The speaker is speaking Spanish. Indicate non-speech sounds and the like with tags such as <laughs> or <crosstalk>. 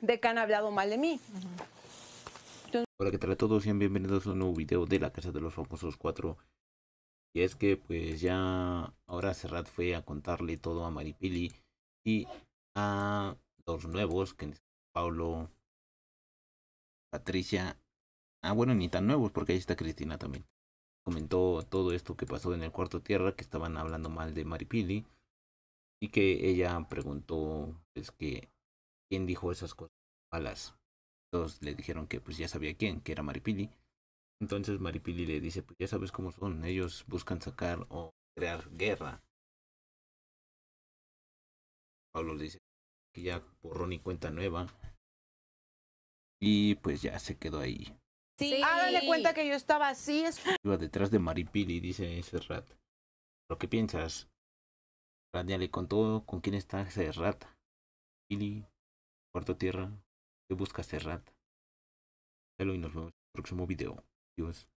de que han hablado mal de mí. Hola, ¿qué tal a todos? Sean bienvenidos a un nuevo video de La Casa de los Famosos 4. Y es que pues ya ahora Serrat fue a contarle todo a Maripili y a los nuevos, que Pablo, Patricia, ah bueno, ni tan nuevos porque ahí está Cristina también. Comentó todo esto que pasó en el cuarto tierra, que estaban hablando mal de Maripili y que ella preguntó es pues, que quién dijo esas cosas malas. Todos le dijeron que pues ya sabía quién, que era Maripili. Entonces Maripili le dice, pues ya sabes cómo son, ellos buscan sacar o crear guerra. Pablo le dice que ya borró ni cuenta nueva. Y pues ya se quedó ahí. Sí. Háganle cuenta que yo estaba así. Es... <laughs> Iba detrás de Maripili, dice Serrat. ¿Lo que piensas? le contó con quién está ese Maripili Cuarto Tierra, te busca Serrat. Hasta y nos vemos en el próximo video. Adiós.